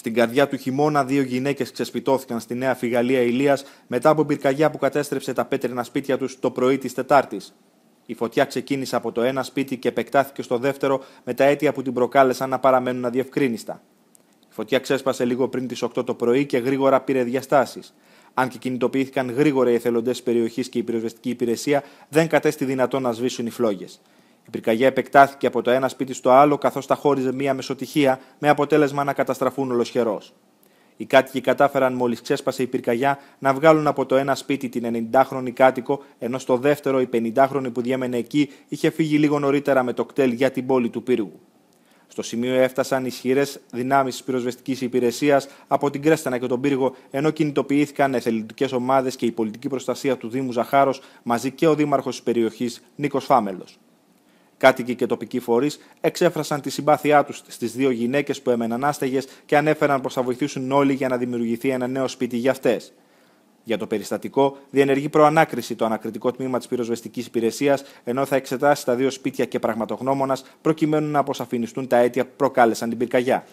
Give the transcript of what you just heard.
Στην καρδιά του χειμώνα, δύο γυναίκες ξεσπιτώθηκαν στη Νέα Φιγαλία Ηλίας μετά από πυρκαγιά που κατέστρεψε τα πέτρινα σπίτια τους το πρωί της Τετάρτης. Η φωτιά ξεκίνησε από το ένα σπίτι και επεκτάθηκε στο δεύτερο με τα αίτια που την προκάλεσαν να παραμένουν αδιευκρίνηστα. Η φωτιά ξέσπασε λίγο πριν τις 8 το πρωί και γρήγορα πήρε διαστάσεις. Αν και κινητοποιήθηκαν γρήγορα οι εθελοντές της περιοχής και η πυροσβεστική υπηρεσία, δεν κατέστη δυνατό να σβήσουν οι φλόγες. Η πυρκαγιά επεκτάθηκε από το ένα σπίτι στο άλλο, καθώς τα χώριζε μία μεσοτυχία, με αποτέλεσμα να καταστραφούν ολοσχερός. Οι κάτοικοι κατάφεραν μόλις ξέσπασε η πυρκαγιά να βγάλουν από το ένα σπίτι την 90χρονη κάτοικο, ενώ στο δεύτερο η 50χρονη που διέμενε εκεί είχε φύγει λίγο νωρίτερα με το κτέλ για την πόλη του πύργου. Στο σημείο έφτασαν ισχυρές δυνάμεις της πυροσβεστικής υπηρεσίας από την Κρέστανα και τον πύργο, ενώ κινητοποιήθηκαν εθελοντικές ομάδες και η πολιτική προστασία του Δήμου Ζαχάρος μαζί και ο δήμαρχος της περιοχής Νίκος Φάμελος. Κάτοικοι και τοπικοί φορείς εξέφρασαν τη συμπάθειά τους στις δύο γυναίκες που έμεναν άστεγες και ανέφεραν πως θα βοηθήσουν όλοι για να δημιουργηθεί ένα νέο σπίτι για αυτές. Για το περιστατικό, διενεργεί προανάκριση το ανακριτικό τμήμα της πυροσβεστικής υπηρεσίας, ενώ θα εξετάσει τα δύο σπίτια και πραγματογνώμονας προκειμένου να αποσαφινιστούν τα αίτια που προκάλεσαν την πυρκαγιά.